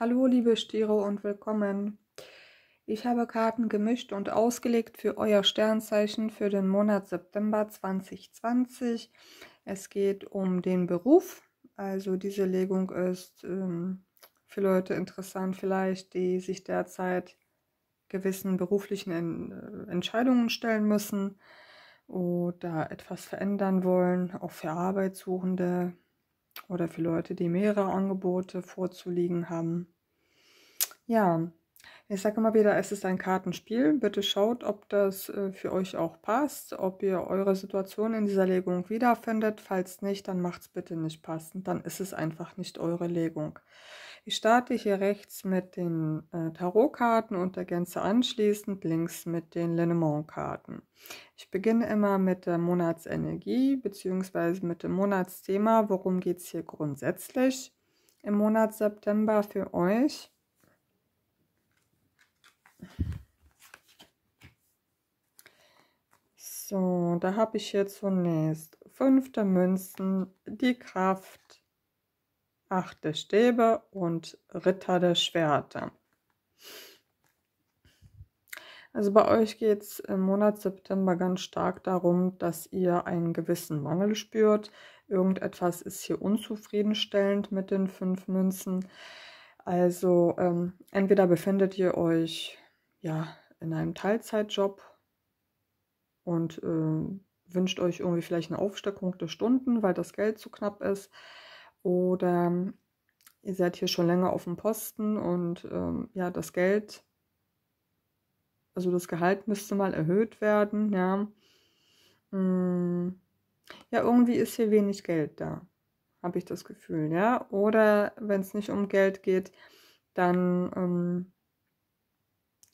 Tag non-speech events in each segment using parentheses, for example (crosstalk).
Hallo liebe Stiere und willkommen. Ich habe Karten gemischt und ausgelegt für euer Sternzeichen für den Monat September 2020. Es geht um den Beruf. Also diese Legung ist ähm, für Leute interessant vielleicht, die sich derzeit gewissen beruflichen en äh, Entscheidungen stellen müssen oder etwas verändern wollen, auch für Arbeitssuchende, oder für Leute, die mehrere Angebote vorzulegen haben. Ja, ich sage immer wieder, es ist ein Kartenspiel. Bitte schaut, ob das äh, für euch auch passt, ob ihr eure Situation in dieser Legung wiederfindet. Falls nicht, dann macht es bitte nicht passend. Dann ist es einfach nicht eure Legung. Ich starte hier rechts mit den äh, Tarotkarten und ergänze anschließend links mit den Lenormand-Karten. Ich beginne immer mit der Monatsenergie bzw. mit dem Monatsthema. Worum geht es hier grundsätzlich im Monat September für euch? So, da habe ich hier zunächst fünfte Münzen, die Kraft, achte Stäbe und Ritter der Schwerter. Also bei euch geht es im Monat September ganz stark darum, dass ihr einen gewissen Mangel spürt. Irgendetwas ist hier unzufriedenstellend mit den fünf Münzen. Also ähm, entweder befindet ihr euch ja, in einem Teilzeitjob und äh, wünscht euch irgendwie vielleicht eine Aufstockung der Stunden, weil das Geld zu knapp ist. Oder ähm, ihr seid hier schon länger auf dem Posten und ähm, ja, das Geld, also das Gehalt müsste mal erhöht werden, ja. Hm, ja, irgendwie ist hier wenig Geld da, habe ich das Gefühl, ja. Oder wenn es nicht um Geld geht, dann ähm,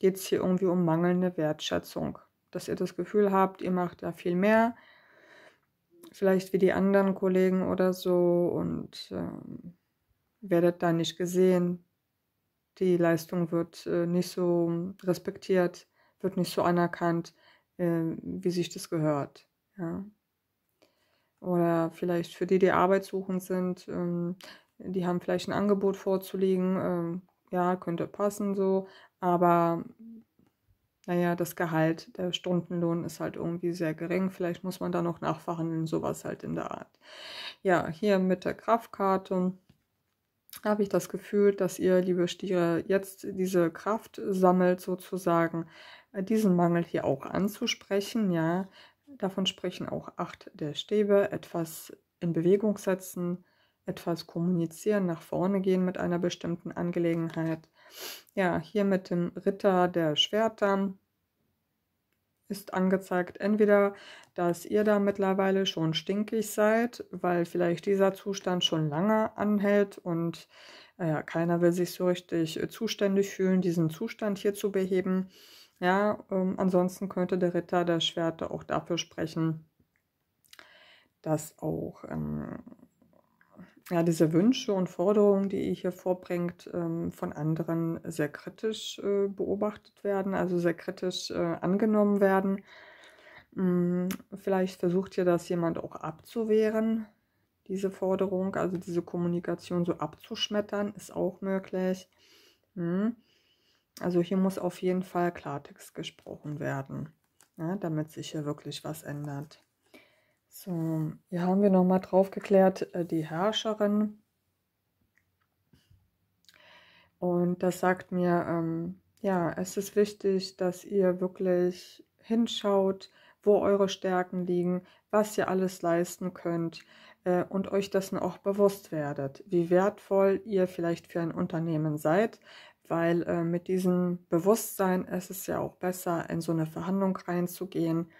geht es hier irgendwie um mangelnde Wertschätzung. Dass ihr das Gefühl habt, ihr macht da viel mehr, vielleicht wie die anderen Kollegen oder so und ähm, werdet da nicht gesehen. Die Leistung wird äh, nicht so respektiert, wird nicht so anerkannt, äh, wie sich das gehört. Ja. Oder vielleicht für die, die arbeitssuchend sind, ähm, die haben vielleicht ein Angebot vorzulegen, ähm, ja, könnte passen so, aber naja, das Gehalt, der Stundenlohn ist halt irgendwie sehr gering. Vielleicht muss man da noch nachverhandeln, sowas halt in der Art. Ja, hier mit der Kraftkarte habe ich das Gefühl, dass ihr, liebe Stiere, jetzt diese Kraft sammelt, sozusagen diesen Mangel hier auch anzusprechen. Ja, davon sprechen auch acht der Stäbe, etwas in Bewegung setzen, etwas kommunizieren, nach vorne gehen mit einer bestimmten Angelegenheit. Ja, hier mit dem Ritter der Schwerter ist angezeigt, entweder, dass ihr da mittlerweile schon stinkig seid, weil vielleicht dieser Zustand schon lange anhält und äh, ja, keiner will sich so richtig äh, zuständig fühlen, diesen Zustand hier zu beheben. Ja, ähm, ansonsten könnte der Ritter der Schwerter auch dafür sprechen, dass auch ähm, ja, diese Wünsche und Forderungen, die ihr hier vorbringt, ähm, von anderen sehr kritisch äh, beobachtet werden, also sehr kritisch äh, angenommen werden. Hm, vielleicht versucht ihr das jemand auch abzuwehren, diese Forderung, also diese Kommunikation so abzuschmettern, ist auch möglich. Hm, also hier muss auf jeden Fall Klartext gesprochen werden, ne, damit sich hier wirklich was ändert. So, hier haben wir nochmal drauf geklärt, äh, die Herrscherin. Und das sagt mir, ähm, ja, es ist wichtig, dass ihr wirklich hinschaut, wo eure Stärken liegen, was ihr alles leisten könnt äh, und euch dessen auch bewusst werdet, wie wertvoll ihr vielleicht für ein Unternehmen seid, weil äh, mit diesem Bewusstsein ist es ja auch besser, in so eine Verhandlung reinzugehen,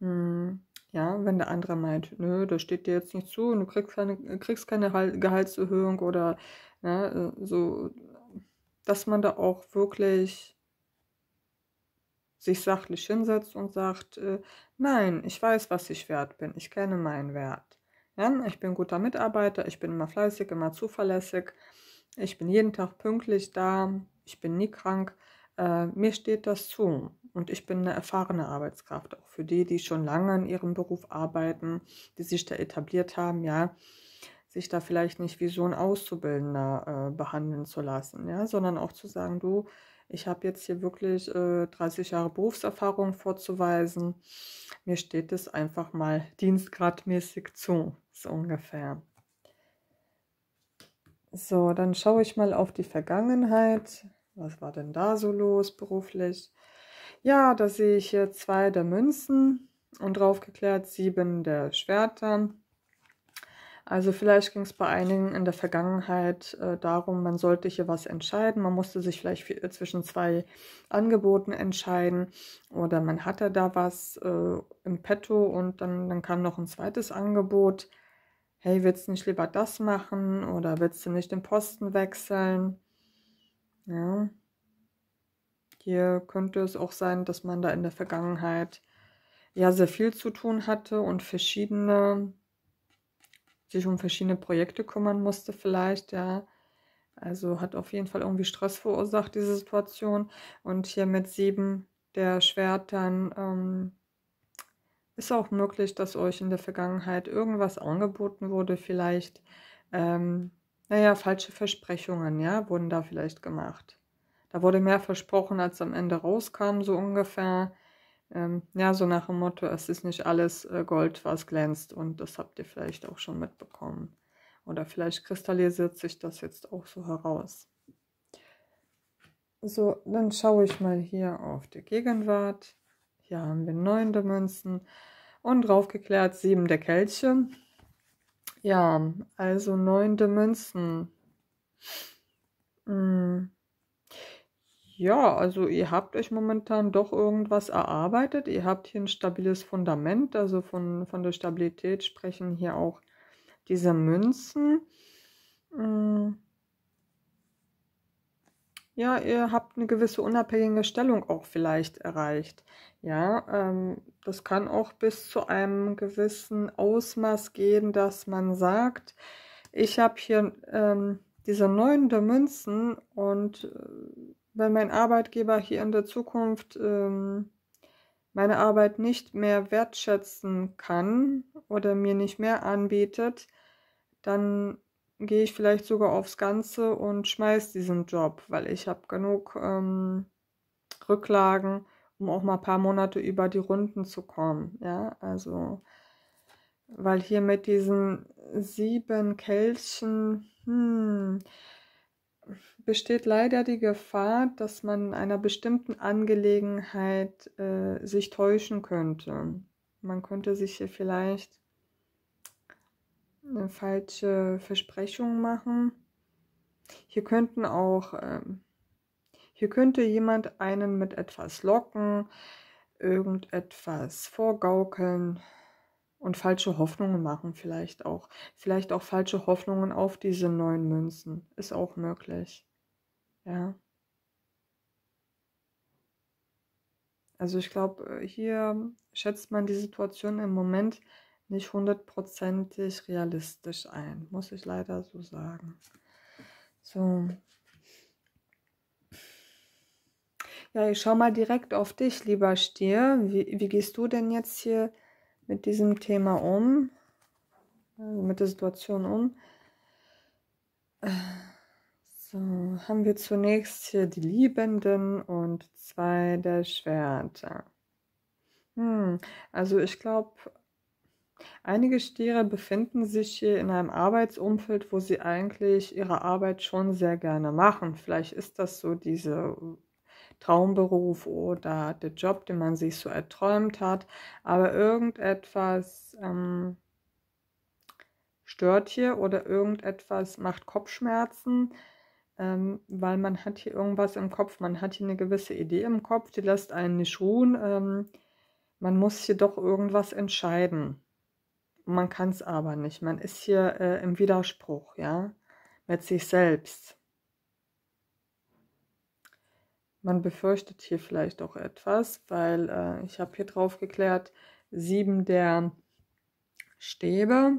hm, ja, wenn der andere meint, nö, ne, das steht dir jetzt nicht zu und du kriegst keine, kriegst keine Gehaltserhöhung oder ne, äh, so, dass man da auch wirklich sich sachlich hinsetzt und sagt, äh, nein, ich weiß, was ich wert bin, ich kenne meinen Wert. Ja, ich bin guter Mitarbeiter, ich bin immer fleißig, immer zuverlässig, ich bin jeden Tag pünktlich da, ich bin nie krank, äh, mir steht das zu. Und ich bin eine erfahrene Arbeitskraft, auch für die, die schon lange in ihrem Beruf arbeiten, die sich da etabliert haben, ja, sich da vielleicht nicht wie so ein Auszubildender äh, behandeln zu lassen, ja, sondern auch zu sagen, du, ich habe jetzt hier wirklich äh, 30 Jahre Berufserfahrung vorzuweisen. Mir steht es einfach mal dienstgradmäßig zu, so ungefähr. So, dann schaue ich mal auf die Vergangenheit. Was war denn da so los beruflich? Ja, da sehe ich hier zwei der Münzen und draufgeklärt sieben der Schwerter. Also vielleicht ging es bei einigen in der Vergangenheit äh, darum, man sollte hier was entscheiden. Man musste sich vielleicht zwischen zwei Angeboten entscheiden oder man hatte da was äh, im Petto und dann, dann kam noch ein zweites Angebot. Hey, willst du nicht lieber das machen oder willst du nicht den Posten wechseln? Ja, hier könnte es auch sein, dass man da in der Vergangenheit ja sehr viel zu tun hatte und verschiedene, sich um verschiedene Projekte kümmern musste vielleicht, ja. Also hat auf jeden Fall irgendwie Stress verursacht, diese Situation. Und hier mit sieben der Schwertern ähm, ist auch möglich, dass euch in der Vergangenheit irgendwas angeboten wurde, vielleicht, ähm, naja, falsche Versprechungen, ja, wurden da vielleicht gemacht da wurde mehr versprochen, als am Ende rauskam, so ungefähr. Ähm, ja, so nach dem Motto, es ist nicht alles äh, Gold, was glänzt und das habt ihr vielleicht auch schon mitbekommen. Oder vielleicht kristallisiert sich das jetzt auch so heraus. So, dann schaue ich mal hier auf die Gegenwart. Hier haben wir neun der Münzen und draufgeklärt sieben der Kelche. Ja, also neun der Münzen. Hm. Ja, also ihr habt euch momentan doch irgendwas erarbeitet. Ihr habt hier ein stabiles Fundament. Also von, von der Stabilität sprechen hier auch diese Münzen. Mm. Ja, ihr habt eine gewisse unabhängige Stellung auch vielleicht erreicht. Ja, ähm, das kann auch bis zu einem gewissen Ausmaß gehen, dass man sagt, ich habe hier ähm, diese neun der Münzen und äh, wenn mein Arbeitgeber hier in der Zukunft ähm, meine Arbeit nicht mehr wertschätzen kann oder mir nicht mehr anbietet, dann gehe ich vielleicht sogar aufs Ganze und schmeiße diesen Job, weil ich habe genug ähm, Rücklagen, um auch mal ein paar Monate über die Runden zu kommen. Ja, also weil hier mit diesen sieben Kelchen, hm, besteht leider die Gefahr, dass man in einer bestimmten Angelegenheit äh, sich täuschen könnte. Man könnte sich hier vielleicht eine falsche Versprechung machen. Hier könnten auch, äh, hier könnte jemand einen mit etwas locken, irgendetwas vorgaukeln, und falsche Hoffnungen machen vielleicht auch. Vielleicht auch falsche Hoffnungen auf diese neuen Münzen. Ist auch möglich. Ja. Also ich glaube, äh, hier schätzt man die Situation im Moment nicht hundertprozentig realistisch ein, muss ich leider so sagen. So. Ja, ich schau mal direkt auf dich, lieber Stier. Wie, wie gehst du denn jetzt hier mit diesem Thema um, also mit der Situation um. So, haben wir zunächst hier die Liebenden und zwei der Schwerter. Hm, also ich glaube, einige Stiere befinden sich hier in einem Arbeitsumfeld, wo sie eigentlich ihre Arbeit schon sehr gerne machen. Vielleicht ist das so diese Traumberuf oder der Job, den man sich so erträumt hat. Aber irgendetwas ähm, stört hier oder irgendetwas macht Kopfschmerzen, ähm, weil man hat hier irgendwas im Kopf, man hat hier eine gewisse Idee im Kopf, die lässt einen nicht ruhen. Ähm, man muss hier doch irgendwas entscheiden. Man kann es aber nicht. Man ist hier äh, im Widerspruch, ja, mit sich selbst. Man befürchtet hier vielleicht auch etwas, weil äh, ich habe hier drauf geklärt, sieben der Stäbe.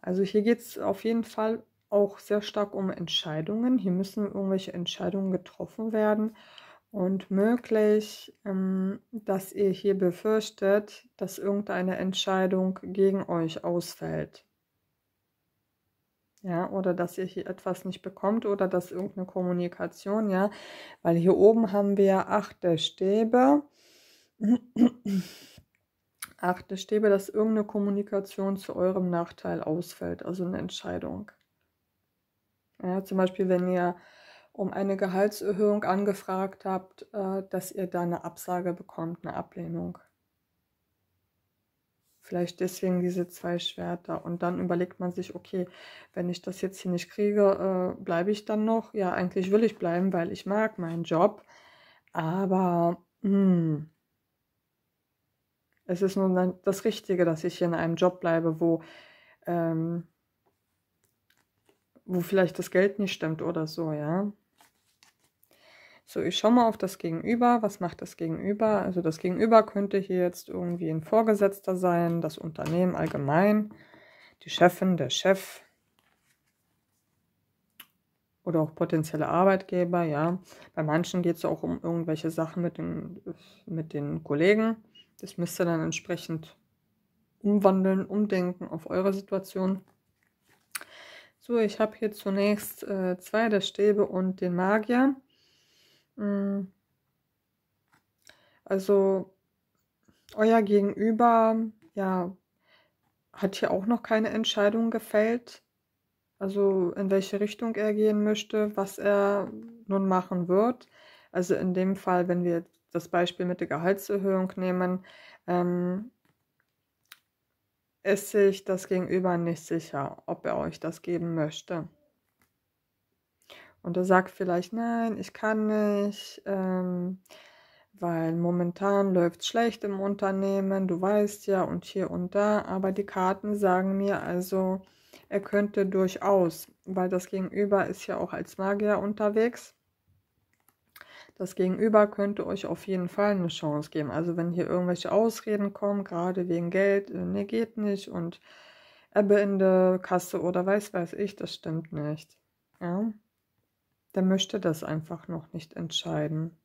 Also hier geht es auf jeden Fall auch sehr stark um Entscheidungen. Hier müssen irgendwelche Entscheidungen getroffen werden. Und möglich, ähm, dass ihr hier befürchtet, dass irgendeine Entscheidung gegen euch ausfällt ja, oder dass ihr hier etwas nicht bekommt oder dass irgendeine Kommunikation, ja, weil hier oben haben wir achte Stäbe, (clears throat) achte Stäbe, dass irgendeine Kommunikation zu eurem Nachteil ausfällt, also eine Entscheidung. Ja, zum Beispiel, wenn ihr um eine Gehaltserhöhung angefragt habt, äh, dass ihr da eine Absage bekommt, eine Ablehnung. Vielleicht deswegen diese zwei Schwerter. Und dann überlegt man sich, okay, wenn ich das jetzt hier nicht kriege, äh, bleibe ich dann noch? Ja, eigentlich will ich bleiben, weil ich mag meinen Job. Aber mh, hm. es ist nun das Richtige, dass ich hier in einem Job bleibe, wo, ähm, wo vielleicht das Geld nicht stimmt oder so, ja. So, ich schaue mal auf das Gegenüber. Was macht das Gegenüber? Also das Gegenüber könnte hier jetzt irgendwie ein Vorgesetzter sein, das Unternehmen allgemein, die Chefin, der Chef oder auch potenzielle Arbeitgeber, ja. Bei manchen geht es auch um irgendwelche Sachen mit den, mit den Kollegen. Das müsst ihr dann entsprechend umwandeln, umdenken auf eure Situation. So, ich habe hier zunächst äh, zwei der Stäbe und den Magier. Mm. Also euer Gegenüber, ja, hat hier auch noch keine Entscheidung gefällt. Also in welche Richtung er gehen möchte, was er nun machen wird. Also in dem Fall, wenn wir das Beispiel mit der Gehaltserhöhung nehmen, ähm, ist sich das Gegenüber nicht sicher, ob er euch das geben möchte. Und er sagt vielleicht, nein, ich kann nicht, ähm, weil momentan läuft schlecht im Unternehmen, du weißt ja und hier und da, aber die Karten sagen mir also, er könnte durchaus, weil das Gegenüber ist ja auch als Magier unterwegs. Das Gegenüber könnte euch auf jeden Fall eine Chance geben. Also wenn hier irgendwelche Ausreden kommen, gerade wegen Geld, ne, geht nicht und Ebbe in der Kasse oder weiß weiß ich, das stimmt nicht. Ja der möchte das einfach noch nicht entscheiden.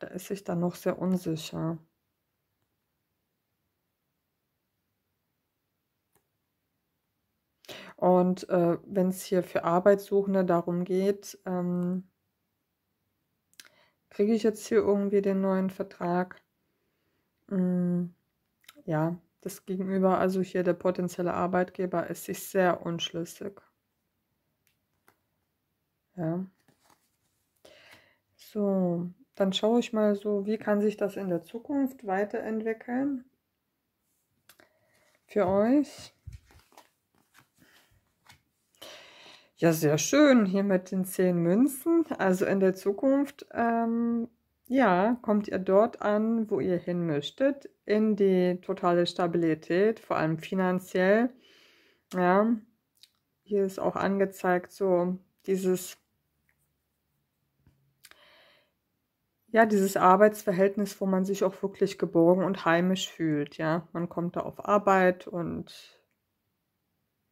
Da ist sich dann noch sehr unsicher. Und äh, wenn es hier für Arbeitssuchende darum geht, ähm, kriege ich jetzt hier irgendwie den neuen Vertrag? Mm, ja, das Gegenüber, also hier der potenzielle Arbeitgeber, ist sich sehr unschlüssig. Ja. So, dann schaue ich mal so, wie kann sich das in der Zukunft weiterentwickeln für euch. Ja, sehr schön hier mit den zehn Münzen. Also in der Zukunft, ähm, ja, kommt ihr dort an, wo ihr hin möchtet, in die totale Stabilität, vor allem finanziell. Ja, hier ist auch angezeigt so dieses ja, dieses Arbeitsverhältnis, wo man sich auch wirklich geborgen und heimisch fühlt, ja. Man kommt da auf Arbeit und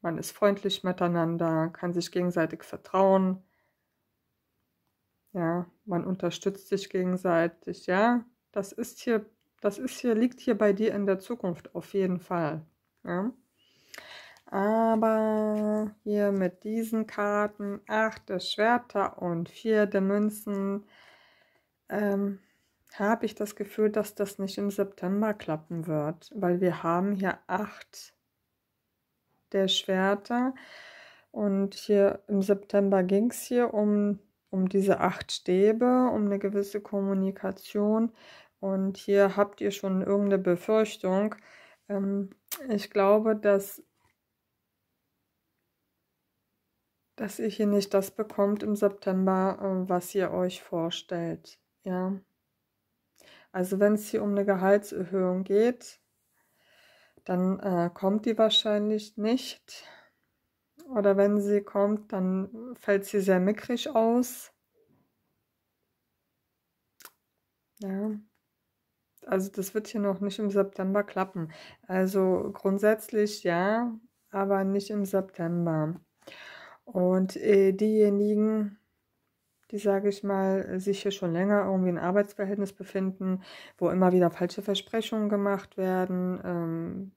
man ist freundlich miteinander, kann sich gegenseitig vertrauen. Ja, man unterstützt sich gegenseitig, ja. Das ist hier, das ist hier, liegt hier bei dir in der Zukunft auf jeden Fall. Ja. Aber hier mit diesen Karten, acht der Schwerter und vier der Münzen, ähm, habe ich das Gefühl, dass das nicht im September klappen wird, weil wir haben hier acht der Schwerter und hier im September ging es hier um, um diese acht Stäbe, um eine gewisse Kommunikation und hier habt ihr schon irgendeine Befürchtung. Ähm, ich glaube, dass dass ihr hier nicht das bekommt im September, äh, was ihr euch vorstellt. Ja. Also wenn es hier um eine Gehaltserhöhung geht, dann äh, kommt die wahrscheinlich nicht. Oder wenn sie kommt, dann fällt sie sehr mickrig aus. Ja. Also das wird hier noch nicht im September klappen. Also grundsätzlich ja, aber nicht im September. Und äh, diejenigen, die, sage ich mal, sich hier schon länger irgendwie in Arbeitsverhältnis befinden, wo immer wieder falsche Versprechungen gemacht werden, ähm,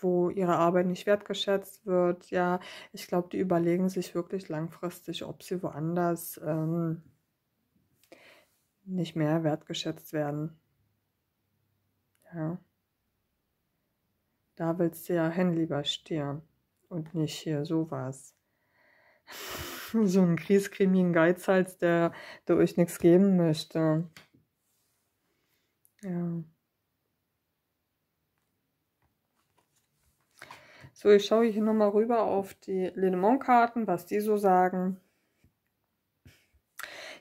wo ihre Arbeit nicht wertgeschätzt wird. Ja, ich glaube, die überlegen sich wirklich langfristig, ob sie woanders ähm, nicht mehr wertgeschätzt werden. Ja. Da willst du ja hin, lieber Stier. Und nicht hier sowas. (laughs) (laughs) so einen grießcremigen Geizhals, der, der euch nichts geben möchte. Ja. So, ich schaue hier nochmal rüber auf die lenemont karten was die so sagen.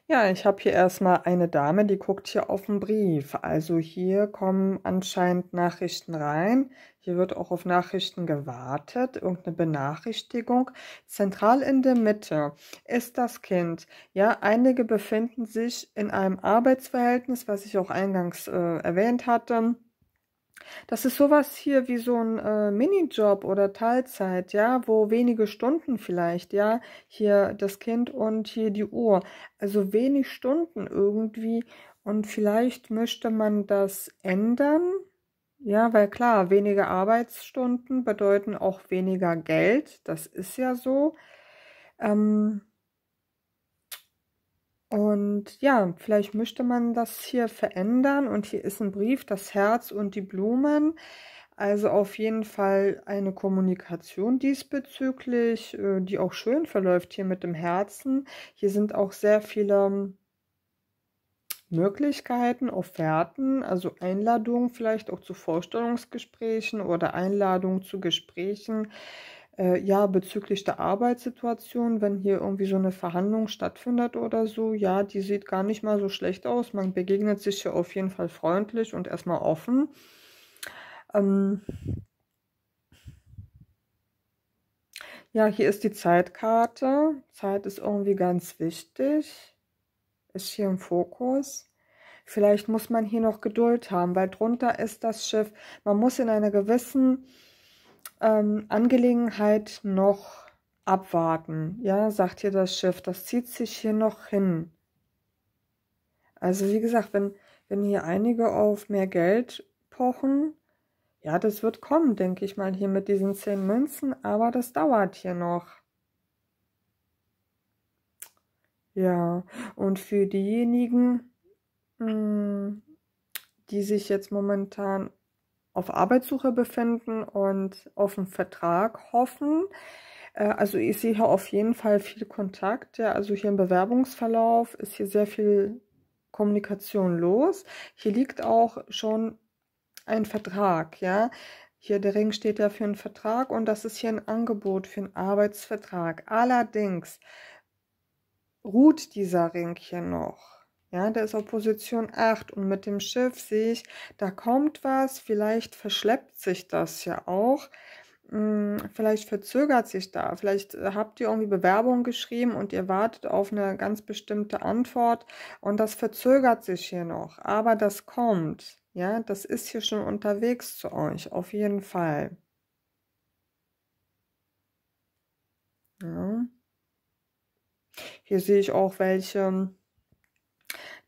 Ja, ich habe hier erstmal eine Dame, die guckt hier auf den Brief. Also hier kommen anscheinend Nachrichten rein. Hier wird auch auf Nachrichten gewartet, irgendeine Benachrichtigung. Zentral in der Mitte ist das Kind. Ja, einige befinden sich in einem Arbeitsverhältnis, was ich auch eingangs äh, erwähnt hatte. Das ist sowas hier wie so ein äh, Minijob oder Teilzeit, ja, wo wenige Stunden vielleicht, ja, hier das Kind und hier die Uhr. Also wenig Stunden irgendwie. Und vielleicht möchte man das ändern, ja, weil klar, weniger Arbeitsstunden bedeuten auch weniger Geld. Das ist ja so. Ähm und ja, vielleicht möchte man das hier verändern. Und hier ist ein Brief, das Herz und die Blumen. Also auf jeden Fall eine Kommunikation diesbezüglich, äh, die auch schön verläuft hier mit dem Herzen. Hier sind auch sehr viele Möglichkeiten, Offerten, also Einladungen vielleicht auch zu Vorstellungsgesprächen oder Einladungen zu Gesprächen, äh, ja, bezüglich der Arbeitssituation, wenn hier irgendwie so eine Verhandlung stattfindet oder so, ja, die sieht gar nicht mal so schlecht aus. Man begegnet sich hier auf jeden Fall freundlich und erstmal offen. Ähm, ja, hier ist die Zeitkarte. Zeit ist irgendwie ganz wichtig ist hier im Fokus. Vielleicht muss man hier noch Geduld haben, weil drunter ist das Schiff. Man muss in einer gewissen ähm, Angelegenheit noch abwarten. Ja, sagt hier das Schiff. Das zieht sich hier noch hin. Also wie gesagt, wenn, wenn hier einige auf mehr Geld pochen, ja, das wird kommen, denke ich mal, hier mit diesen zehn Münzen, aber das dauert hier noch. Ja, und für diejenigen, hm, die sich jetzt momentan auf Arbeitssuche befinden und auf einen Vertrag hoffen, äh, also ich sehe hier auf jeden Fall viel Kontakt. Ja, also hier im Bewerbungsverlauf ist hier sehr viel Kommunikation los. Hier liegt auch schon ein Vertrag, ja. Hier der Ring steht ja für einen Vertrag und das ist hier ein Angebot für einen Arbeitsvertrag. Allerdings ruht dieser Ring hier noch. Ja, der ist auf Position 8 und mit dem Schiff sehe ich, da kommt was, vielleicht verschleppt sich das ja auch. Hm, vielleicht verzögert sich da, vielleicht äh, habt ihr irgendwie Bewerbung geschrieben und ihr wartet auf eine ganz bestimmte Antwort und das verzögert sich hier noch, aber das kommt. Ja, das ist hier schon unterwegs zu euch, auf jeden Fall. Ja. Hier sehe ich auch welche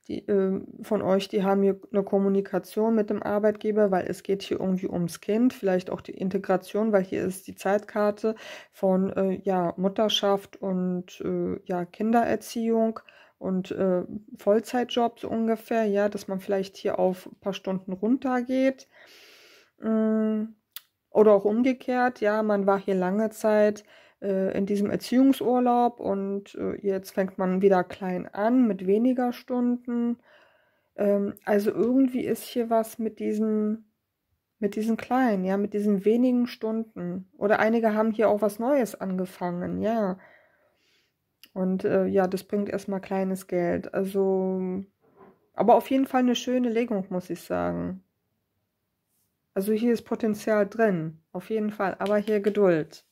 die, äh, von euch, die haben hier eine Kommunikation mit dem Arbeitgeber, weil es geht hier irgendwie ums Kind, vielleicht auch die Integration, weil hier ist die Zeitkarte von äh, ja, Mutterschaft und äh, ja, Kindererziehung und äh, Vollzeitjob so ungefähr, ja, dass man vielleicht hier auf ein paar Stunden runtergeht. Ähm, oder auch umgekehrt, ja, man war hier lange Zeit äh, in diesem Erziehungsurlaub und äh, jetzt fängt man wieder klein an mit weniger Stunden. Ähm, also irgendwie ist hier was mit diesem, mit diesen kleinen, ja, mit diesen wenigen Stunden. Oder einige haben hier auch was Neues angefangen, ja. Und äh, ja, das bringt erstmal kleines Geld. Also, aber auf jeden Fall eine schöne Legung, muss ich sagen. Also hier ist Potenzial drin, auf jeden Fall. Aber hier Geduld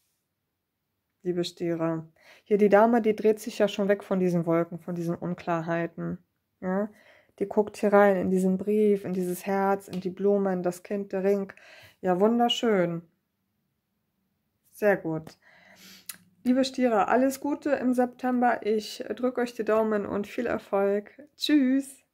liebe Stiere. Hier die Dame, die dreht sich ja schon weg von diesen Wolken, von diesen Unklarheiten. Ja? Die guckt hier rein in diesen Brief, in dieses Herz, in die Blumen, das Kind, der Ring. Ja, wunderschön. Sehr gut. Liebe Stiere, alles Gute im September. Ich drücke euch die Daumen und viel Erfolg. Tschüss.